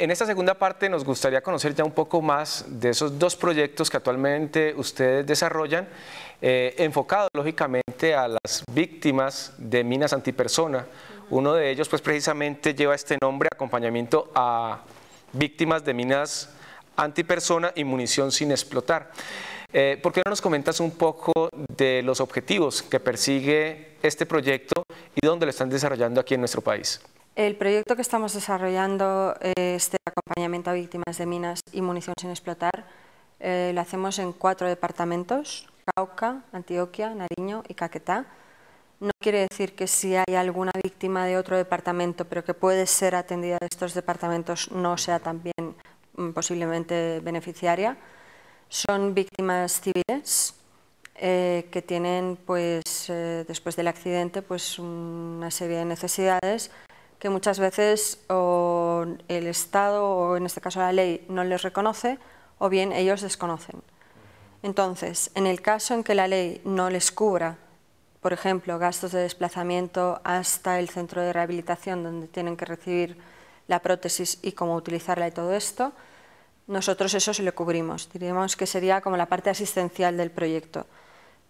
en esta segunda parte nos gustaría conocer ya un poco más de esos dos proyectos que actualmente ustedes desarrollan, eh, enfocados lógicamente a las víctimas de minas antipersona. Uno de ellos pues precisamente lleva este nombre, acompañamiento a víctimas de minas antipersona y munición sin explotar. Eh, ¿Por qué no nos comentas un poco de los objetivos que persigue este proyecto y dónde lo están desarrollando aquí en nuestro país? El proyecto que estamos desarrollando eh, este acompañamiento a víctimas de minas y munición sin explotar. Eh, lo hacemos en cuatro departamentos, Cauca, Antioquia, Nariño y Caquetá. No quiere decir que si hay alguna víctima de otro departamento, pero que puede ser atendida de estos departamentos, no sea también mm, posiblemente beneficiaria. Son víctimas civiles eh, que tienen, pues, después del accidente, pues, una serie de necesidades que muchas veces el Estado o en este caso la ley no les reconoce o bien ellos desconocen. Entonces, en el caso en que la ley no les cubra, por ejemplo, gastos de desplazamiento hasta el centro de rehabilitación donde tienen que recibir la prótesis y cómo utilizarla y todo esto, nosotros eso se lo cubrimos. Diríamos que sería como la parte asistencial del proyecto.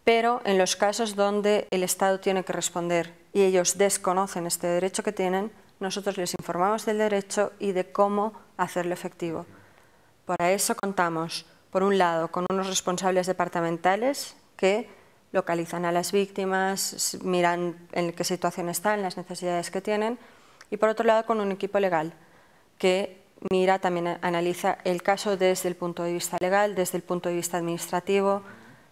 Pero en los casos donde el Estado tiene que responder y ellos desconocen este derecho que tienen, nosotros les informamos del derecho y de cómo hacerlo efectivo. Para eso contamos, por un lado, con unos responsables departamentales que localizan a las víctimas, miran en qué situación están, las necesidades que tienen, y por otro lado con un equipo legal que mira, también analiza el caso desde el punto de vista legal, desde el punto de vista administrativo,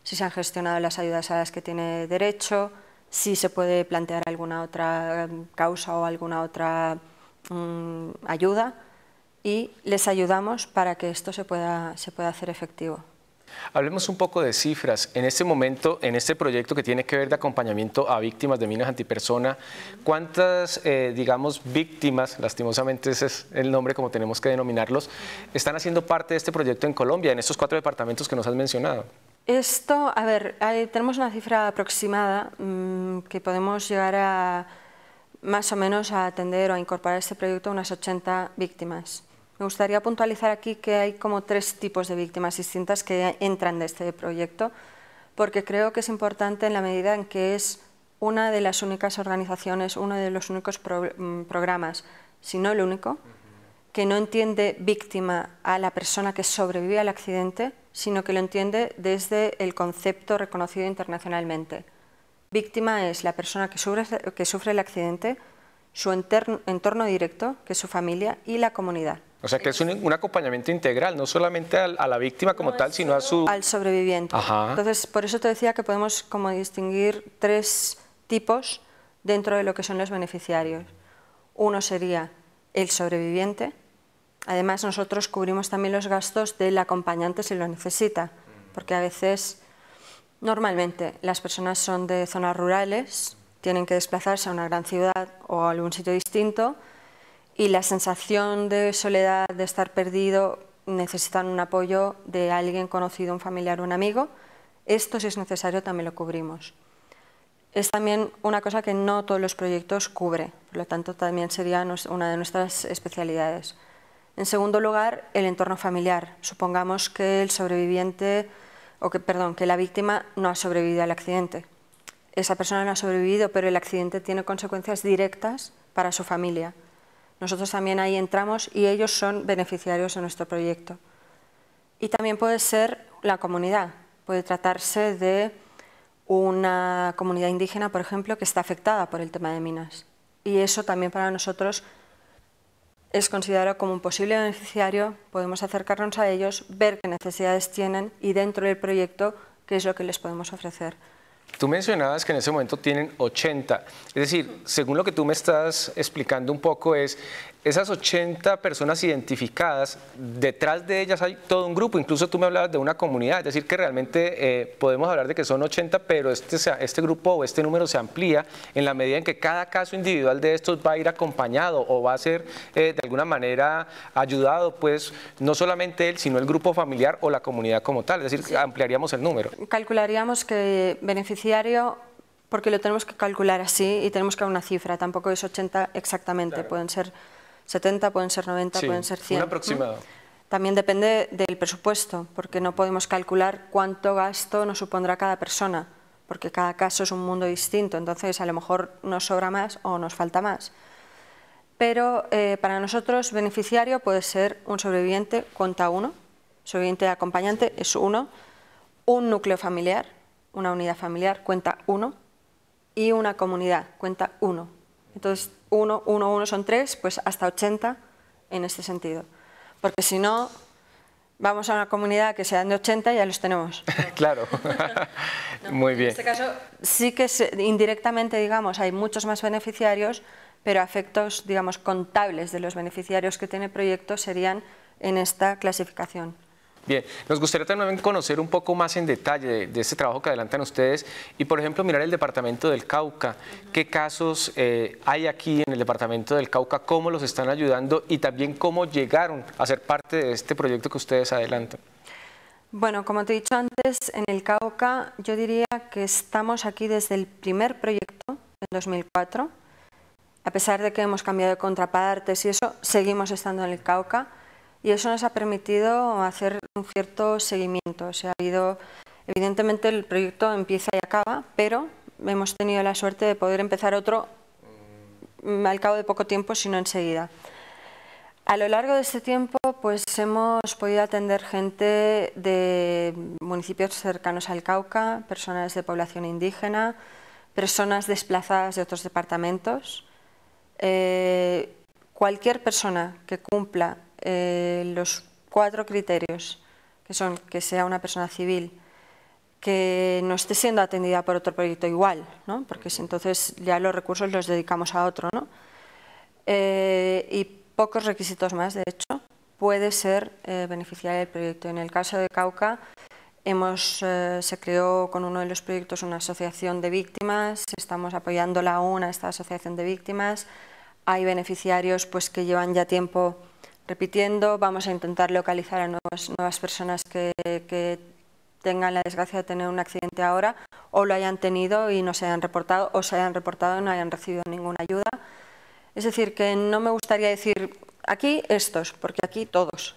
si se han gestionado las ayudas a las que tiene derecho, si se puede plantear alguna otra em, causa o alguna otra mm, ayuda y les ayudamos para que esto se pueda, se pueda hacer efectivo. Hablemos un poco de cifras. En este momento, en este proyecto que tiene que ver de acompañamiento a víctimas de minas antipersona, ¿cuántas, eh, digamos, víctimas, lastimosamente ese es el nombre como tenemos que denominarlos, están haciendo parte de este proyecto en Colombia, en estos cuatro departamentos que nos has mencionado? Esto, a ver, tenemos una cifra aproximada. Mm, que podemos llegar a más o menos a atender o a incorporar a este proyecto unas 80 víctimas. Me gustaría puntualizar aquí que hay como tres tipos de víctimas distintas que entran de este proyecto, porque creo que es importante en la medida en que es una de las únicas organizaciones, uno de los únicos mm, programas, si no el único, que no entiende víctima a la persona que sobrevive al accidente, sino que lo entiende desde el concepto reconocido internacionalmente. Víctima es la persona que sufre, el accidente, su entorno, directo, que es su familia y la comunidad. O sea que es un, acompañamiento integral, no solamente a, la víctima como tal, sino a su... Al sobreviviente. Entonces, por eso te decía que podemos como distinguir tres tipos dentro de lo que son los beneficiarios. Uno sería el sobreviviente. Además, nosotros cubrimos también los gastos del acompañante si lo necesita, porque a veces Normalmente las personas son de zonas rurales, tienen que desplazarse a una gran ciudad o a algún sitio distinto y la sensación de soledad, de estar perdido, necesitan un apoyo de alguien conocido, un familiar, o un amigo. Esto, si es necesario, también lo cubrimos. Es también una cosa que no todos los proyectos cubre, por lo tanto también sería una de nuestras especialidades. En segundo lugar, el entorno familiar. Supongamos que el sobreviviente o que, perdón, que la víctima no ha sobrevivido al accidente. Esa persona no ha sobrevivido, pero el accidente tiene consecuencias directas para su familia. Nosotros también ahí entramos y ellos son beneficiarios de nuestro proyecto. Y también puede ser la comunidad. Puede tratarse de una comunidad indígena, por ejemplo, que está afectada por el tema de minas. Y eso también para nosotros es considerado como un posible beneficiario, podemos acercarnos a ellos, ver qué necesidades tienen y dentro del proyecto qué es lo que les podemos ofrecer. Tú mencionabas que en ese momento tienen 80, es decir, según lo que tú me estás explicando un poco es, esas 80 personas identificadas, detrás de ellas hay todo un grupo, incluso tú me hablabas de una comunidad, es decir, que realmente eh, podemos hablar de que son 80, pero este, este grupo o este número se amplía en la medida en que cada caso individual de estos va a ir acompañado o va a ser eh, de alguna manera ayudado, pues no solamente él, sino el grupo familiar o la comunidad como tal, es decir, ampliaríamos el número. Calcularíamos que beneficiario porque lo tenemos que calcular así y tenemos que dar una cifra, tampoco es 80 exactamente, pueden ser 70, pueden ser 90, pueden ser 100. Un aproximado. También depende del presupuesto, porque no podemos calcular cuánto gasto nos supondrá cada persona, porque cada caso es un mundo distinto, entonces a lo mejor nos sobra más o nos falta más. Pero eh, para nosotros beneficiario puede ser un sobreviviente, cuenta uno, sobreviviente acompañante es uno, un núcleo familiar, una unidad familiar, cuenta uno, y una comunidad, cuenta uno, entonces, 1, 1, 1 son 3, pues hasta 80 en este sentido. Porque si no, vamos a una comunidad que sean de 80 y ya los tenemos. claro, muy bien. En este caso sí que indirectamente, digamos, hay muchos más beneficiarios, pero efectos, digamos, contables de los beneficiarios que tiene proyecto serían en esta clasificación. Bien, nos gustaría también conocer un poco más en detalle de, este trabajo que adelantan ustedes y, por ejemplo, mirar el departamento del Cauca. ¿Qué casos eh, hay aquí en el departamento del Cauca? ¿Cómo los están ayudando y también cómo llegaron a ser parte de este proyecto que ustedes adelantan? Bueno, como te he dicho antes, en el Cauca yo diría que estamos aquí desde el primer proyecto, en 2004. A pesar de que hemos cambiado de contrapartes y eso, seguimos estando en el Cauca. Y eso nos ha permitido hacer un cierto seguimiento. ha habido, evidentemente el proyecto empieza y acaba, pero hemos tenido la suerte de poder empezar otro mm, al cabo de poco tiempo, sino enseguida. A lo largo de este tiempo pues hemos podido atender gente de municipios cercanos al Cauca, personas de población indígena, personas desplazadas de otros departamentos. Eh, cualquier persona que cumpla eh, los cuatro criterios que son que sea una persona civil que no esté siendo atendida por otro proyecto igual, ¿no? porque entonces ya los recursos los dedicamos a otro. ¿no? Eh, y pocos requisitos más, de hecho, puede ser eh, beneficiar beneficiaria del proyecto. En el caso de Cauca, hemos, eh, se creó con uno de los proyectos una asociación de víctimas, estamos apoyándola aún a esta asociación de víctimas. Hay beneficiarios pues, que llevan ya tiempo Repitiendo, vamos a intentar localizar a nuevas, personas que, tengan la desgracia de tener un accidente ahora o lo hayan tenido y no se hayan reportado o se hayan reportado y no hayan recibido ninguna ayuda. Es decir, que no me gustaría decir aquí estos, porque aquí todos.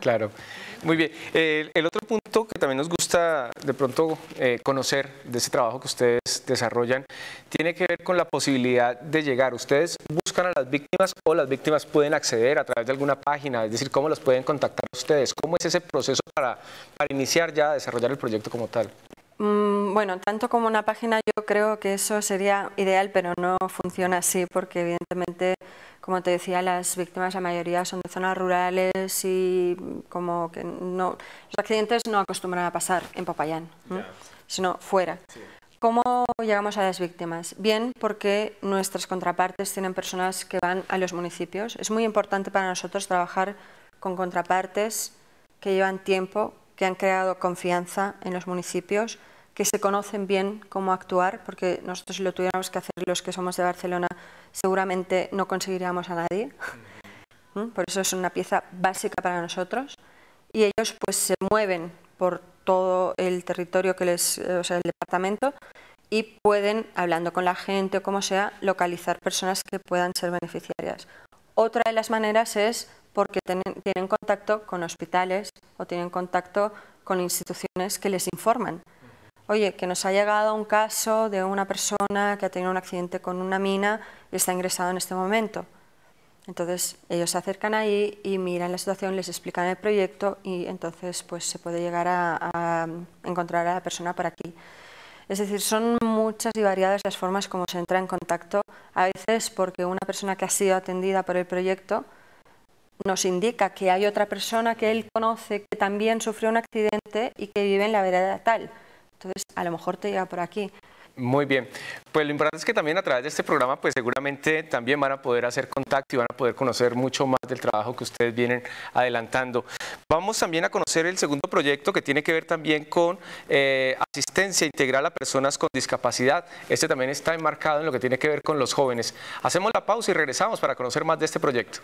Claro, muy bien. Eh, el otro punto que también nos gusta de pronto eh, conocer de ese trabajo que ustedes desarrollan tiene que ver con la posibilidad de llegar. Ustedes buscan a las víctimas o las víctimas pueden acceder a través de alguna página, es decir, cómo los pueden contactar ustedes. ¿Cómo es ese proceso para, para iniciar ya a desarrollar el proyecto como tal? Mm, bueno, tanto como una página yo creo que eso sería ideal, pero no funciona así porque evidentemente, como te decía, las víctimas la mayoría son de zonas rurales y como que no... Los accidentes no acostumbran a pasar en Popayán, sino fuera. Sí. ¿Cómo llegamos a las víctimas? Bien, porque nuestras contrapartes tienen personas que van a los municipios. Es muy importante para nosotros trabajar con contrapartes que llevan tiempo, que han creado confianza en los municipios, que se conocen bien cómo actuar, porque nosotros si lo tuviéramos que hacer los que somos de Barcelona, seguramente no conseguiríamos a nadie. ¿Mm? Por eso es una pieza básica para nosotros. Y ellos pues se mueven por todo el territorio que les, eh, o sea, el departamento y pueden, hablando con la gente o como sea, localizar personas que puedan ser beneficiarias. Otra de las maneras es porque tienen, tienen contacto con hospitales o tienen contacto con instituciones que les informan. Oye, que nos ha llegado un caso de una persona que ha tenido un accidente con una mina y está ingresado en este momento. Entonces ellos se acercan ahí y miran la situación, les explican el proyecto y entonces pues se puede llegar a, a encontrar a la persona por aquí. Es decir, son muchas y variadas las formas como se entra en contacto, a veces porque una persona que ha sido atendida por el proyecto nos indica que hay otra persona que él conoce que también sufrió un accidente y que vive en la vereda tal. Entonces, a lo mejor te llega por aquí. Muy bien. Pues lo importante es que también a través de este programa, pues seguramente también van a poder hacer contacto y van a poder conocer mucho más del trabajo que ustedes vienen adelantando. Vamos también a conocer el segundo proyecto que tiene que ver también con eh, asistencia integral a personas con discapacidad. Este también está enmarcado en lo que tiene que ver con los jóvenes. Hacemos la pausa y regresamos para conocer más de este proyecto.